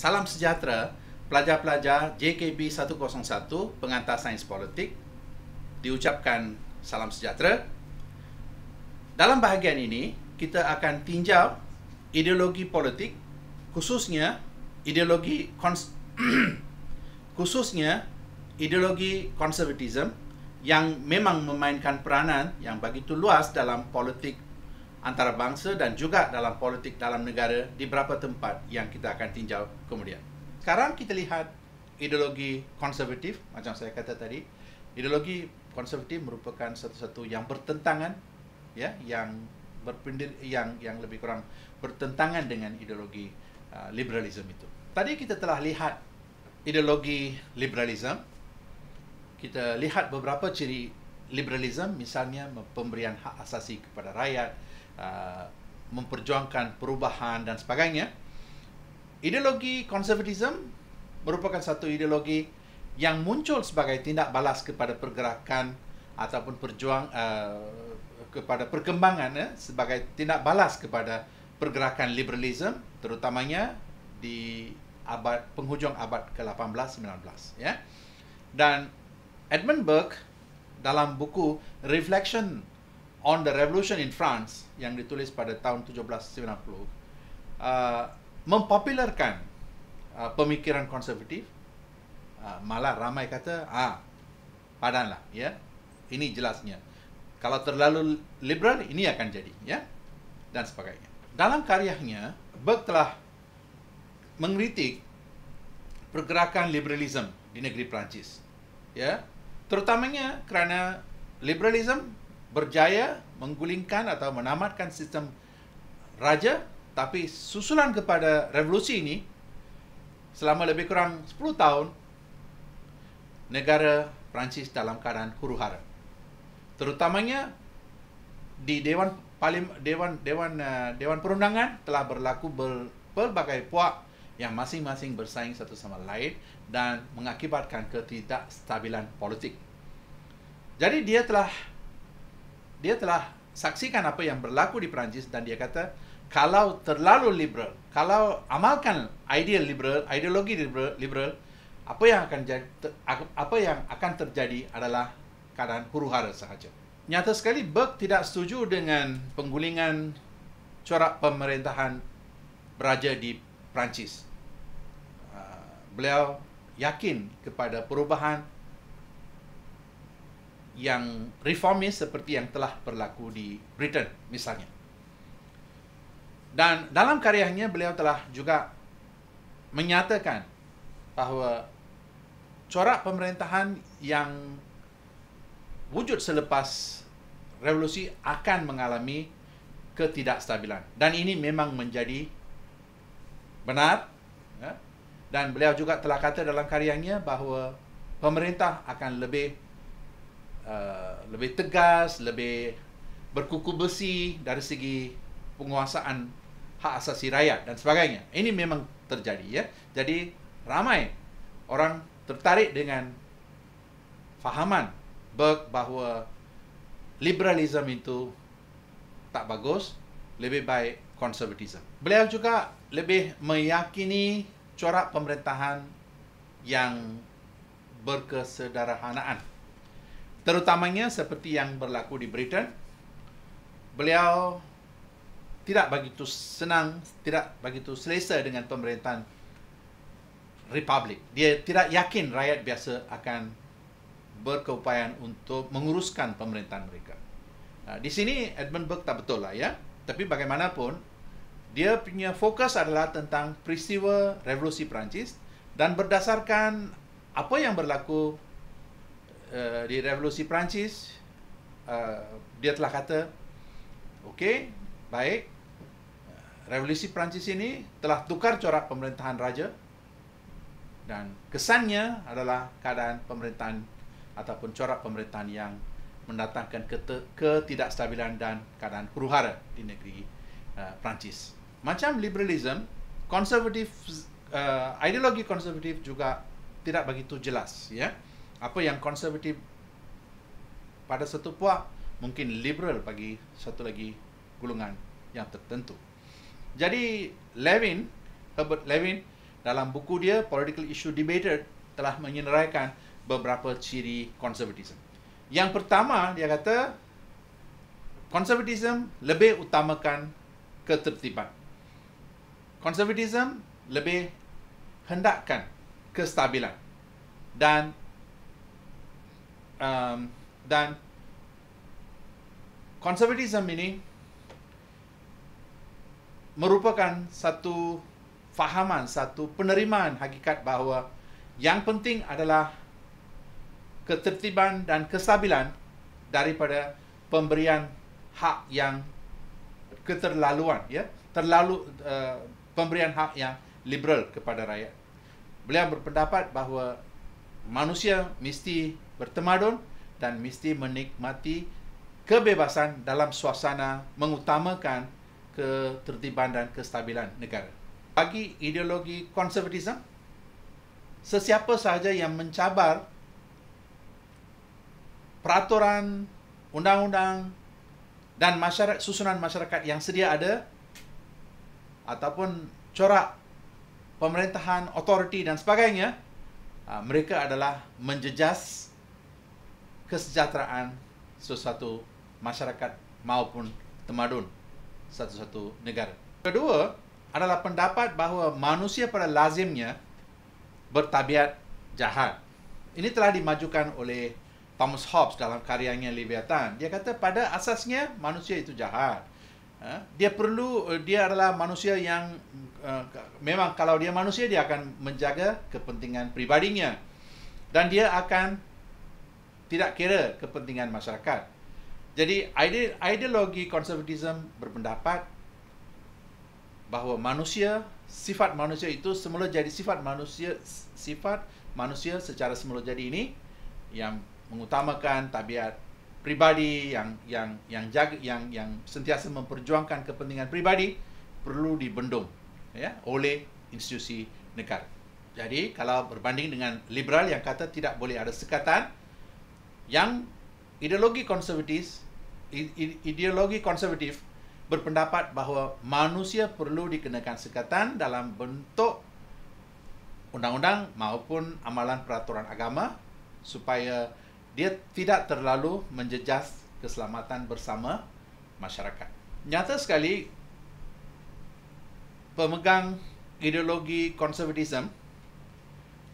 Salam sejahtera pelajar-pelajar JKB 101 Pengantar Sains Politik. Diucapkan salam sejahtera. Dalam bahagian ini, kita akan tinjau ideologi politik khususnya ideologi kons- khususnya ideologi konservatisme yang memang memainkan peranan yang begitu luas dalam politik antara bangsa dan juga dalam politik dalam negara di beberapa tempat yang kita akan tinjau kemudian. Sekarang kita lihat ideologi konservatif macam saya kata tadi. Ideologi konservatif merupakan satu-satu yang bertentangan ya yang berpendir yang yang lebih kurang bertentangan dengan ideologi uh, liberalism itu. Tadi kita telah lihat ideologi liberalisme, Kita lihat beberapa ciri liberalisme, misalnya pemberian hak asasi kepada rakyat, Uh, memperjuangkan perubahan dan sebagainya. Ideologi konservatisme merupakan satu ideologi yang muncul sebagai tindak balas kepada pergerakan ataupun perjuang uh, kepada perkembangan ya, sebagai tindak balas kepada pergerakan liberalisme terutamanya di abad penghujung abad ke-18 19 ya. Dan Edmund Burke dalam buku Reflection on the revolution in France yang ditulis pada tahun 1790 uh, mempopularkan uh, pemikiran konservatif uh, malah ramai kata ah padanlah ya yeah? ini jelasnya kalau terlalu liberal ini akan jadi ya yeah? dan sebagainya dalam karyanya Burke telah mengkritik pergerakan liberalisme di negeri Perancis ya yeah? terutamanya kerana liberalisme berjaya menggulingkan atau menamatkan sistem raja tapi susulan kepada revolusi ini selama lebih kurang 10 tahun negara Perancis dalam keadaan huru hara terutamanya di dewan Palim, dewan dewan uh, dewan perundangan telah berlaku ber, pelbagai puak yang masing-masing bersaing satu sama lain dan mengakibatkan ketidakstabilan politik. Jadi dia telah dia telah saksikan apa yang berlaku di Perancis dan dia kata kalau terlalu liberal, kalau amalkan idea liberal, ideologi liberal, liberal apa yang akan jadi, apa yang akan terjadi adalah keadaan huru hara sahaja. Nyata sekali Burke tidak setuju dengan penggulingan corak pemerintahan beraja di Perancis. Ah, beliau yakin kepada perubahan yang reformis seperti yang telah berlaku di Britain misalnya. Dan dalam karyanya beliau telah juga menyatakan bahawa corak pemerintahan yang wujud selepas revolusi akan mengalami ketidakstabilan dan ini memang menjadi benar ya. dan beliau juga telah kata dalam karyanya bahawa pemerintah akan lebih Uh, lebih tegas, lebih berkuku besi dari segi penguasaan hak asasi rakyat dan sebagainya. Ini memang terjadi ya. Jadi ramai orang tertarik dengan fahaman Burke bahawa liberalisme itu tak bagus, lebih baik konservatism. Beliau juga lebih meyakini corak pemerintahan yang berkesederhanaan terutamanya seperti yang berlaku di Britain. Beliau tidak begitu senang, tidak begitu selesa dengan pemerintahan Republik. Dia tidak yakin rakyat biasa akan berkeupayaan untuk menguruskan pemerintahan mereka. Di sini Edmund Burke tak betul lah ya. Tapi bagaimanapun, dia punya fokus adalah tentang peristiwa revolusi Perancis dan berdasarkan apa yang berlaku Uh, di revolusi Perancis uh, dia telah kata okey baik revolusi Perancis ini telah tukar corak pemerintahan raja dan kesannya adalah keadaan pemerintahan ataupun corak pemerintahan yang mendatangkan ketidakstabilan dan keadaan huru-hara di negeri uh, Perancis. Macam liberalism, konservatif uh, ideologi konservatif juga tidak begitu jelas, ya. Yeah? apa yang konservatif pada satu puak mungkin liberal bagi satu lagi golongan yang tertentu. Jadi Levin, Herbert Levin dalam buku dia Political Issue Debated telah menyenaraikan beberapa ciri konservatism. Yang pertama dia kata konservatism lebih utamakan ketertiban. Konservatism lebih hendakkan kestabilan dan um, then conservatism meaning merupakan satu fahaman, satu penerimaan hakikat bahawa yang penting adalah ketertiban dan kestabilan daripada pemberian hak yang keterlaluan ya terlalu uh, pemberian hak yang liberal kepada rakyat beliau berpendapat bahawa manusia mesti bertemadun dan mesti menikmati kebebasan dalam suasana mengutamakan ketertiban dan kestabilan negara. Bagi ideologi konservatism, sesiapa sahaja yang mencabar peraturan, undang-undang dan masyarakat, susunan masyarakat yang sedia ada ataupun corak pemerintahan, otoriti dan sebagainya, ah, mereka adalah menjejas kesejahteraan sesuatu masyarakat maupun temadun satu-satu negara. Kedua adalah pendapat bahawa manusia pada lazimnya bertabiat jahat. Ini telah dimajukan oleh Thomas Hobbes dalam karyanya Leviathan. Dia kata pada asasnya manusia itu jahat. Ha? Dia perlu dia adalah manusia yang ha, memang kalau dia manusia dia akan menjaga kepentingan pribadinya dan dia akan tidak kira kepentingan masyarakat. Jadi ideologi konservatism berpendapat bahawa manusia, sifat manusia itu semula jadi sifat manusia, sifat manusia secara semula jadi ini yang mengutamakan tabiat pribadi yang yang yang jaga, yang yang sentiasa memperjuangkan kepentingan pribadi perlu dibendung ya oleh institusi negara. Jadi kalau berbanding dengan liberal yang kata tidak boleh ada sekatan yang ideologi konservatif ideologi konservatif berpendapat bahawa manusia perlu dikenakan sekatan dalam bentuk undang-undang maupun amalan peraturan agama supaya dia tidak terlalu menjejas keselamatan bersama masyarakat. Nyata sekali pemegang ideologi konservatisme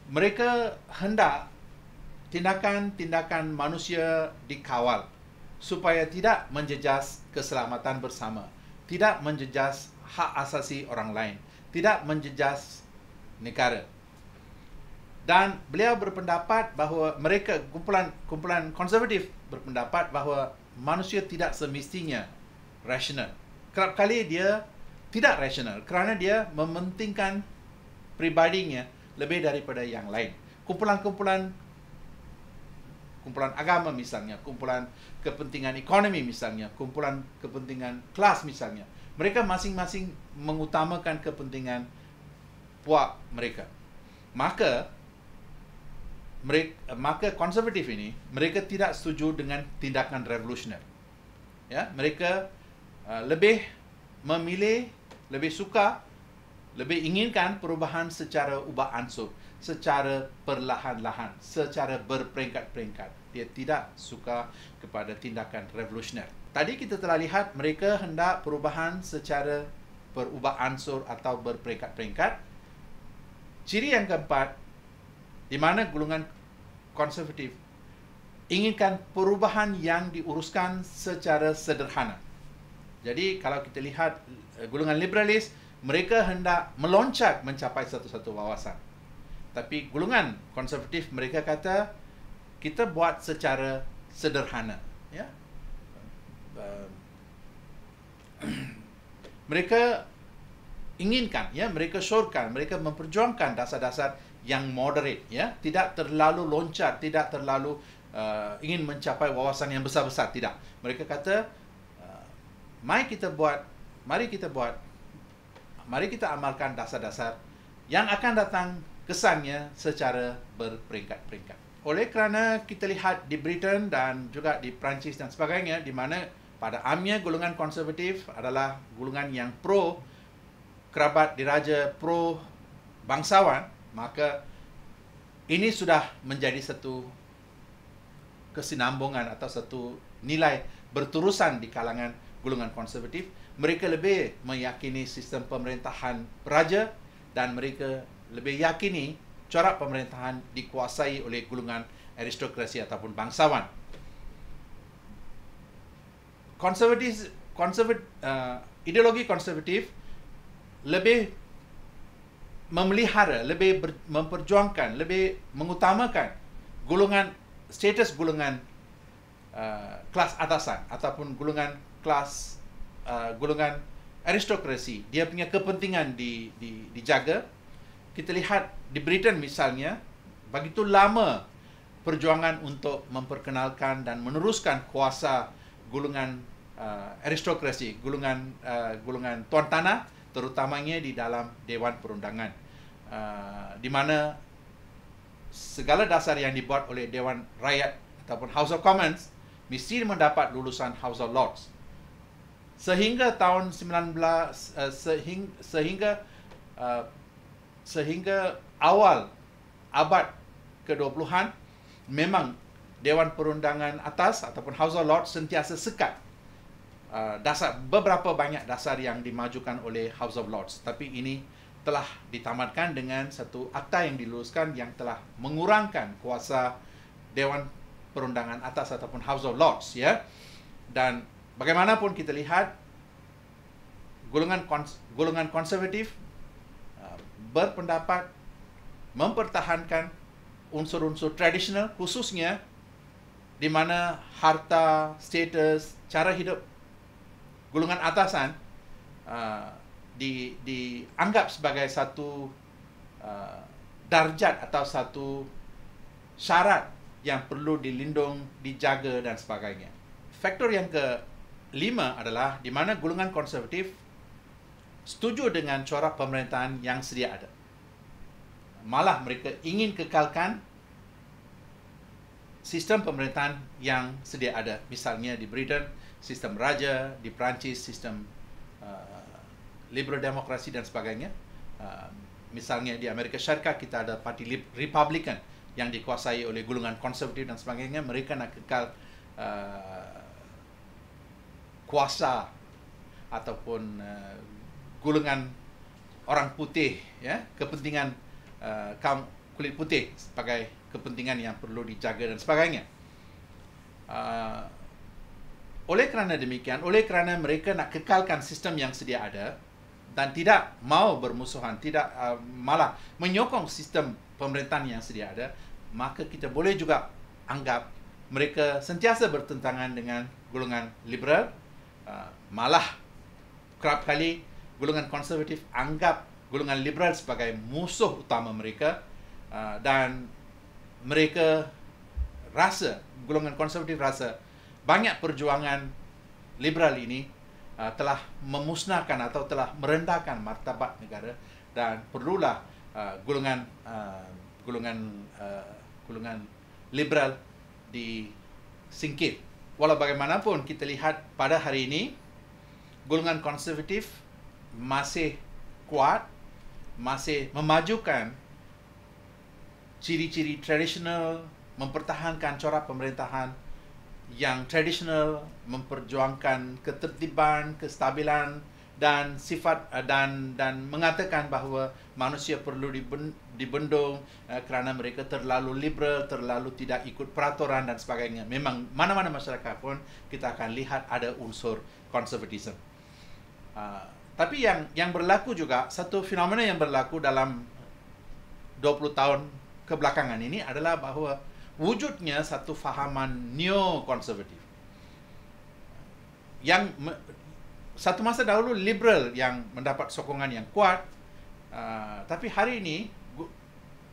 mereka hendak tindakan-tindakan manusia dikawal supaya tidak menjejas keselamatan bersama, tidak menjejas hak asasi orang lain, tidak menjejas negara. Dan beliau berpendapat bahawa mereka kumpulan-kumpulan konservatif berpendapat bahawa manusia tidak semestinya rasional. Kerap kali dia tidak rasional kerana dia mementingkan pribadinya lebih daripada yang lain. Kumpulan-kumpulan kumpulan agama misalnya, kumpulan kepentingan ekonomi misalnya, kumpulan kepentingan kelas misalnya. Mereka masing-masing mengutamakan kepentingan puak mereka. Maka mereka maka konservatif ini mereka tidak setuju dengan tindakan revolusioner. Ya, mereka uh, lebih memilih lebih suka lebih inginkan perubahan secara ubah ansur, secara perlahan-lahan, secara berperingkat-peringkat dia tidak suka kepada tindakan revolusioner. Tadi kita telah lihat mereka hendak perubahan secara berubah ansur atau berperingkat-peringkat. Ciri yang keempat, di mana golongan konservatif inginkan perubahan yang diuruskan secara sederhana. Jadi kalau kita lihat eh, golongan liberalis, mereka hendak meloncat mencapai satu-satu wawasan. Tapi golongan konservatif mereka kata kita buat secara sederhana ya um, mereka inginkan ya mereka syorkan mereka memperjuangkan dasar-dasar yang moderate ya tidak terlalu loncat tidak terlalu uh, ingin mencapai wawasan yang besar-besar tidak mereka kata uh, mai kita buat mari kita buat mari kita amalkan dasar-dasar yang akan datang kesannya secara berperingkat-peringkat oleh kerana kita lihat di Britain dan juga di Perancis dan sebagainya di mana pada amnya golongan konservatif adalah golongan yang pro kerabat diraja, pro bangsawan, maka ini sudah menjadi satu kesinambungan atau satu nilai berterusan di kalangan golongan konservatif. Mereka lebih meyakini sistem pemerintahan raja dan mereka lebih yakini corak pemerintahan dikuasai oleh golongan aristokrasi ataupun bangsawan. Konservatif konservat, uh, ideologi konservatif lebih memelihara, lebih ber, memperjuangkan, lebih mengutamakan golongan status golongan uh, kelas atasan ataupun golongan kelas uh, gulungan aristokrasi dia punya kepentingan di, di, dijaga kita lihat di Britain misalnya begitu lama perjuangan untuk memperkenalkan dan meneruskan kuasa golongan uh, aristokrasi, golongan uh, golongan tuan tanah terutamanya di dalam dewan perundangan uh, di mana segala dasar yang dibuat oleh dewan rakyat ataupun House of Commons mesti mendapat lulusan House of Lords sehingga tahun 19 uh, sehingga sehingga uh, sehingga awal abad ke 20 memang Dewan Perundangan Atas ataupun House of Lords sentiasa sekat uh, dasar beberapa banyak dasar yang dimajukan oleh House of Lords tapi ini telah ditamatkan dengan satu akta yang diluluskan yang telah mengurangkan kuasa Dewan Perundangan Atas ataupun House of Lords ya dan bagaimanapun kita lihat golongan kons- golongan konservatif uh, berpendapat mempertahankan unsur-unsur tradisional khususnya di mana harta, status, cara hidup golongan atasan uh, di dianggap sebagai satu uh, darjat atau satu syarat yang perlu dilindung, dijaga dan sebagainya. Faktor yang ke lima adalah di mana golongan konservatif setuju dengan corak pemerintahan yang sedia ada malah mereka ingin kekalkan sistem pemerintahan yang sedia ada. Misalnya di Britain, sistem raja, di Perancis, sistem uh, liberal demokrasi dan sebagainya. Uh, misalnya di Amerika Syarikat, kita ada parti Republican yang dikuasai oleh gulungan konservatif dan sebagainya. Mereka nak kekal uh, kuasa ataupun uh, gulungan orang putih ya kepentingan uh, kaum kulit putih sebagai kepentingan yang perlu dijaga dan sebagainya. Uh, oleh kerana demikian, oleh kerana mereka nak kekalkan sistem yang sedia ada dan tidak mau bermusuhan, tidak uh, malah menyokong sistem pemerintahan yang sedia ada, maka kita boleh juga anggap mereka sentiasa bertentangan dengan golongan liberal, uh, malah kerap kali golongan konservatif anggap golongan liberal sebagai musuh utama mereka uh, dan mereka rasa golongan konservatif rasa banyak perjuangan liberal ini uh, telah memusnahkan atau telah merendahkan martabat negara dan perlulah uh, golongan uh, golongan uh, golongan liberal disingkir. Walau bagaimanapun kita lihat pada hari ini golongan konservatif masih kuat masih memajukan ciri-ciri tradisional mempertahankan corak pemerintahan yang tradisional memperjuangkan ketertiban, kestabilan dan sifat eh, dan dan mengatakan bahawa manusia perlu dibendung eh, kerana mereka terlalu liberal, terlalu tidak ikut peraturan dan sebagainya. Memang mana-mana masyarakat pun kita akan lihat ada unsur konservatisme. Ah, tapi yang yang berlaku juga satu fenomena yang berlaku dalam 20 tahun kebelakangan ini adalah bahawa wujudnya satu fahaman neo konservatif yang me, satu masa dahulu liberal yang mendapat sokongan yang kuat uh, tapi hari ini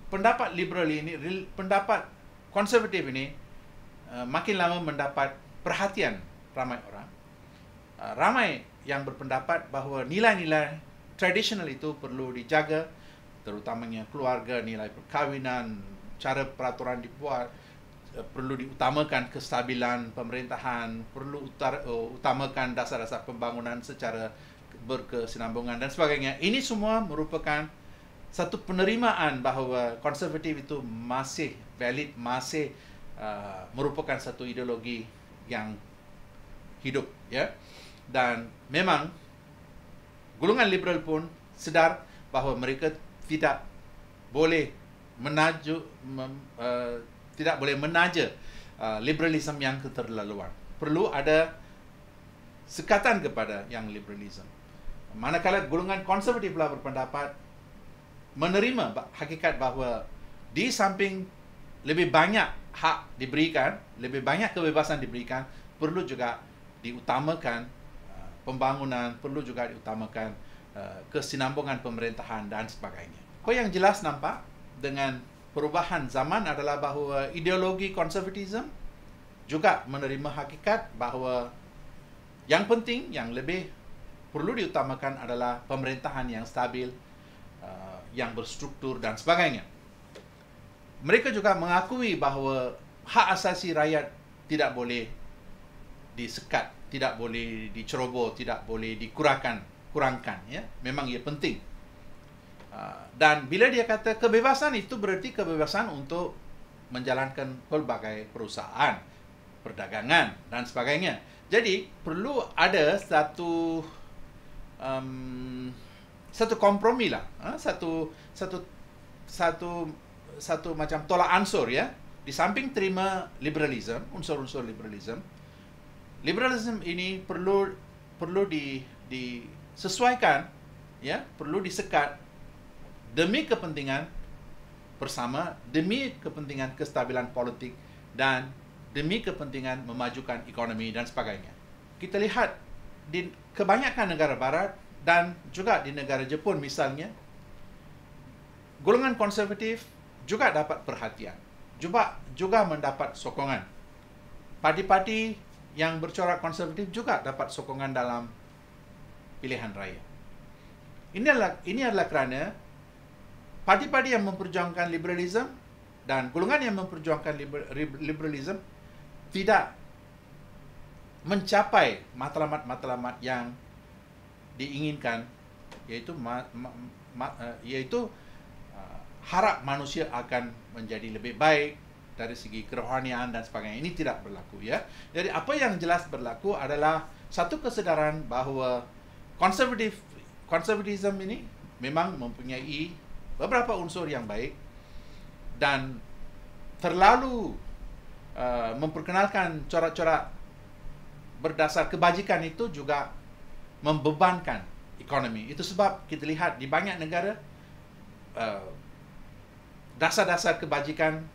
pendapat liberal ini pendapat konservatif ini uh, makin lama mendapat perhatian ramai orang uh, ramai yang berpendapat bahawa nilai-nilai tradisional itu perlu dijaga terutamanya keluarga, nilai perkahwinan, cara peraturan dibuat eh, perlu diutamakan kestabilan pemerintahan, perlu utar, uh, eh, utamakan dasar-dasar pembangunan secara berkesinambungan dan sebagainya. Ini semua merupakan satu penerimaan bahawa konservatif itu masih valid, masih uh, merupakan satu ideologi yang hidup, ya. Yeah? dan memang golongan liberal pun sedar bahawa mereka tidak boleh menaju mem, uh, tidak boleh menaja uh, eh, liberalisme yang keterlaluan perlu ada sekatan kepada yang liberalisme manakala golongan konservatif pula berpendapat menerima hakikat bahawa di samping lebih banyak hak diberikan lebih banyak kebebasan diberikan perlu juga diutamakan pembangunan perlu juga diutamakan uh, kesinambungan pemerintahan dan sebagainya. Apa yang jelas nampak dengan perubahan zaman adalah bahawa ideologi konservatism juga menerima hakikat bahawa yang penting, yang lebih perlu diutamakan adalah pemerintahan yang stabil, uh, yang berstruktur dan sebagainya. Mereka juga mengakui bahawa hak asasi rakyat tidak boleh disekat tidak boleh diceroboh, tidak boleh dikurangkan, kurangkan ya. Memang ia penting. Ah, dan bila dia kata kebebasan itu berarti kebebasan untuk menjalankan pelbagai perusahaan, perdagangan dan sebagainya. Jadi perlu ada satu um, satu kompromi lah, ha, satu satu satu satu macam tolak ansur ya di samping terima liberalisme unsur-unsur liberalisme liberalism ini perlu perlu di disesuaikan ya perlu disekat demi kepentingan bersama demi kepentingan kestabilan politik dan demi kepentingan memajukan ekonomi dan sebagainya kita lihat di kebanyakan negara barat dan juga di negara Jepun misalnya golongan konservatif juga dapat perhatian juga juga mendapat sokongan parti-parti yang bercorak konservatif juga dapat sokongan dalam pilihan raya. Ini adalah ini adalah kerana parti-parti yang memperjuangkan liberalisme dan golongan yang memperjuangkan liberalisme tidak mencapai matlamat-matlamat yang diinginkan iaitu ma, ma, ma, uh, uh, harap manusia akan menjadi lebih baik dari segi kerohanian dan sebagainya ini tidak berlaku ya. Jadi apa yang jelas berlaku adalah satu kesedaran bahawa konservatif konservatisme ini memang mempunyai beberapa unsur yang baik dan terlalu uh, memperkenalkan corak-corak berdasar kebajikan itu juga membebankan ekonomi. Itu sebab kita lihat di banyak negara uh, dasar-dasar kebajikan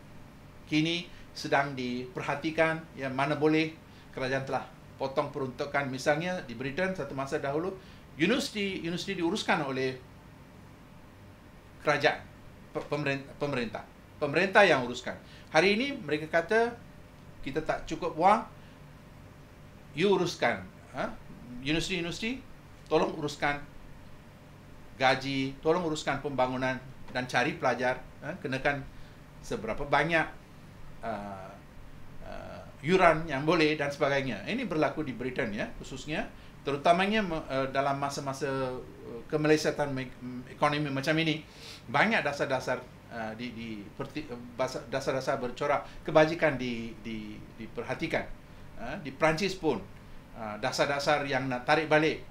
kini sedang diperhatikan ya mana boleh kerajaan telah potong peruntukan misalnya di Britain satu masa dahulu universiti universiti diuruskan oleh kerajaan pemerintah pemerintah yang uruskan hari ini mereka kata kita tak cukup wang you uruskan ha? universiti universiti tolong uruskan gaji tolong uruskan pembangunan dan cari pelajar ha? kenakan seberapa banyak Uh, uh, yuran yang boleh dan sebagainya. Ini berlaku di Britain ya, khususnya terutamanya uh, dalam masa-masa uh, kemelesetan mm, ekonomi macam ini banyak dasar-dasar uh, di di uh, dasar-dasar bercorak kebajikan di di diperhatikan. Uh, di Perancis pun uh, dasar-dasar yang nak tarik balik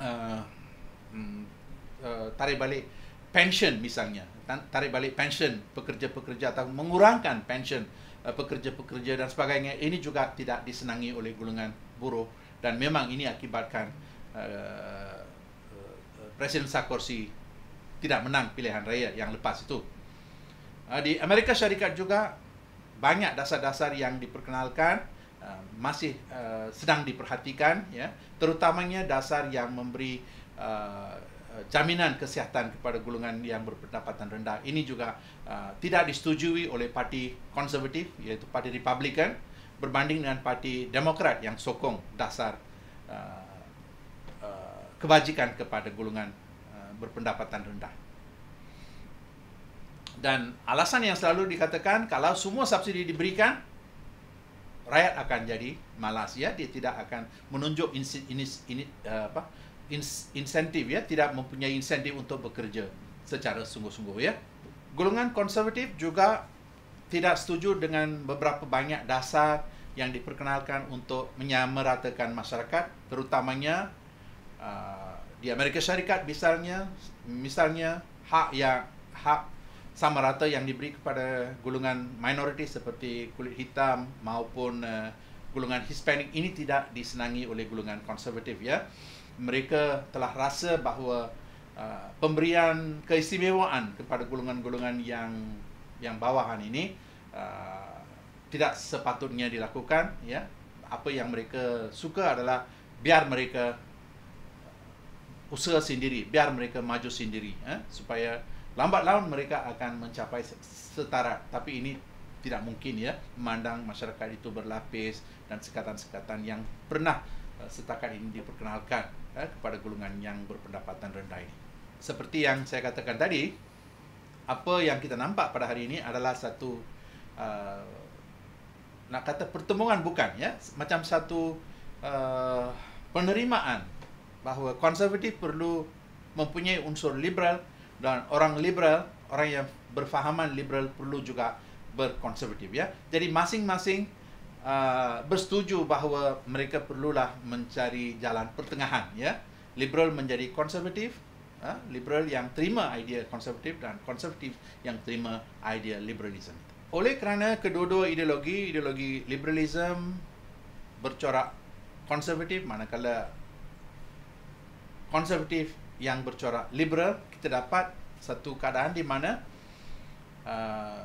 uh, um, uh, tarik balik uh, pension misalnya tarik balik pension pekerja-pekerja atau mengurangkan pension eh, pekerja-pekerja dan sebagainya ini juga tidak disenangi oleh golongan buruh dan memang ini akibatkan uh, Presiden Sarkozy tidak menang pilihan raya yang lepas itu uh, di Amerika Syarikat juga banyak dasar-dasar yang diperkenalkan uh, masih uh, sedang diperhatikan ya terutamanya dasar yang memberi uh, Eh, jaminan kesihatan kepada golongan yang berpendapatan rendah ini juga uh, tidak disetujui oleh parti konservatif iaitu parti republikan berbanding dengan parti demokrat yang sokong dasar uh, uh, kebajikan kepada golongan uh, berpendapatan rendah dan alasan yang selalu dikatakan kalau semua subsidi diberikan rakyat akan jadi malas ya dia tidak akan menunjuk ini ini uh, apa insentif ya tidak mempunyai insentif untuk bekerja secara sungguh-sungguh ya golongan konservatif juga tidak setuju dengan beberapa banyak dasar yang diperkenalkan untuk menyamaratakan masyarakat terutamanya uh, di Amerika Syarikat misalnya misalnya hak yang hak sama rata yang diberi kepada golongan minoriti seperti kulit hitam maupun uh, golongan Hispanik ini tidak disenangi oleh golongan konservatif ya mereka telah rasa bahawa uh, pemberian keistimewaan kepada golongan-golongan yang yang bawahan ini uh, tidak sepatutnya dilakukan ya apa yang mereka suka adalah biar mereka usaha sendiri biar mereka maju sendiri eh, supaya lambat laun mereka akan mencapai setara tapi ini tidak mungkin ya memandang masyarakat itu berlapis dan sekatan-sekatan yang pernah uh, setakat ini diperkenalkan eh, kepada golongan yang berpendapatan rendah ini. Seperti yang saya katakan tadi, apa yang kita nampak pada hari ini adalah satu uh, nak kata pertemuan bukan ya, macam satu uh, penerimaan bahawa konservatif perlu mempunyai unsur liberal dan orang liberal, orang yang berfahaman liberal perlu juga berkonservatif ya. Jadi masing-masing uh, bersetuju bahawa mereka perlulah mencari jalan pertengahan ya liberal menjadi konservatif uh, liberal yang terima idea konservatif dan konservatif yang terima idea liberalism oleh kerana kedua-dua ideologi ideologi liberalism bercorak konservatif manakala konservatif yang bercorak liberal kita dapat satu keadaan di mana uh,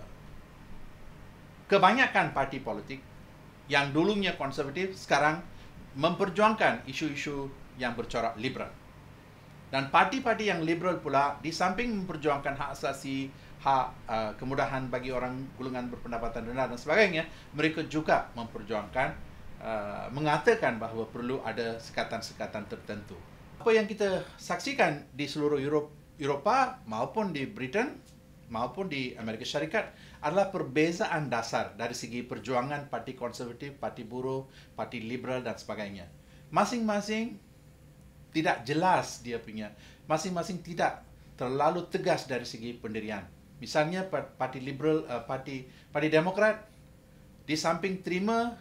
kebanyakan parti politik yang dulunya konservatif sekarang memperjuangkan isu-isu yang bercorak liberal. Dan parti-parti yang liberal pula di samping memperjuangkan hak asasi, hak uh, kemudahan bagi orang golongan berpendapatan rendah dan sebagainya, mereka juga memperjuangkan uh, mengatakan bahawa perlu ada sekatan-sekatan tertentu. Apa yang kita saksikan di seluruh Europe, Eropah maupun di Britain maupun di Amerika Syarikat adalah perbezaan dasar dari segi perjuangan parti konservatif, parti buruh, parti liberal dan sebagainya. Masing-masing tidak jelas dia punya. Masing-masing tidak terlalu tegas dari segi pendirian. Misalnya parti liberal, eh, parti parti demokrat di samping terima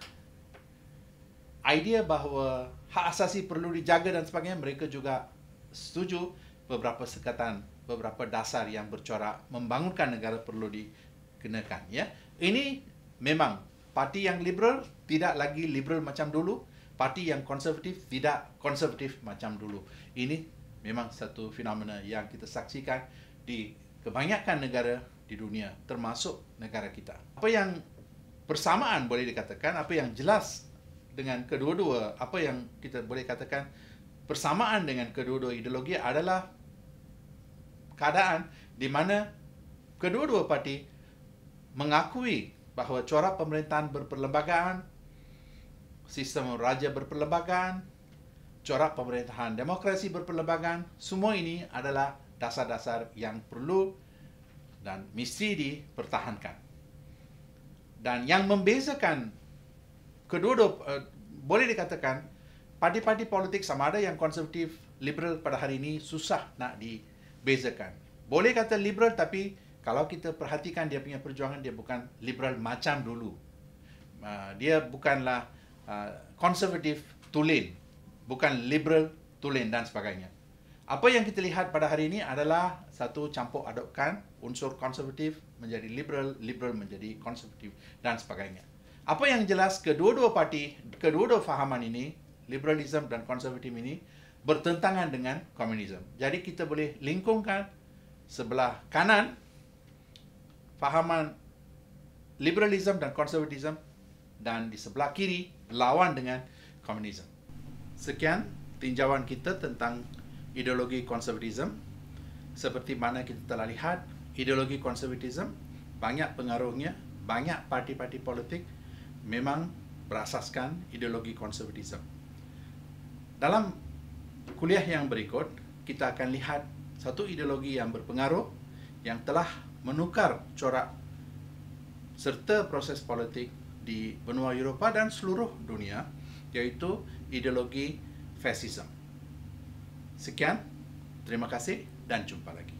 idea bahawa hak asasi perlu dijaga dan sebagainya, mereka juga setuju beberapa sekatan beberapa dasar yang bercorak membangunkan negara perlu dikenakan ya ini memang parti yang liberal tidak lagi liberal macam dulu parti yang konservatif tidak konservatif macam dulu ini memang satu fenomena yang kita saksikan di kebanyakan negara di dunia termasuk negara kita apa yang persamaan boleh dikatakan apa yang jelas dengan kedua-dua apa yang kita boleh katakan persamaan dengan kedua-dua ideologi adalah keadaan di mana kedua-dua parti mengakui bahawa corak pemerintahan berperlembagaan, sistem raja berperlembagaan, corak pemerintahan demokrasi berperlembagaan, semua ini adalah dasar-dasar yang perlu dan mesti dipertahankan. Dan yang membezakan kedua-dua, uh, boleh dikatakan, parti-parti politik sama ada yang konservatif, liberal pada hari ini susah nak di bezakan. Boleh kata liberal tapi kalau kita perhatikan dia punya perjuangan dia bukan liberal macam dulu. Ah, dia bukanlah konservatif ah, tulen, bukan liberal tulen dan sebagainya. Apa yang kita lihat pada hari ini adalah satu campur adukkan unsur konservatif menjadi liberal, liberal menjadi konservatif dan sebagainya. Apa yang jelas kedua-dua parti, kedua-dua fahaman ini, liberalism dan konservatif ini, bertentangan dengan komunisme. Jadi kita boleh lingkungkan sebelah kanan fahaman liberalisme dan konservatisme dan di sebelah kiri lawan dengan komunisme. Sekian tinjauan kita tentang ideologi konservatisme. Seperti mana kita telah lihat, ideologi konservatisme banyak pengaruhnya, banyak parti-parti politik memang berasaskan ideologi konservatisme. Dalam kuliah yang berikut kita akan lihat satu ideologi yang berpengaruh yang telah menukar corak serta proses politik di benua Eropah dan seluruh dunia yaitu ideologi fasisme. Sekian, terima kasih dan jumpa lagi.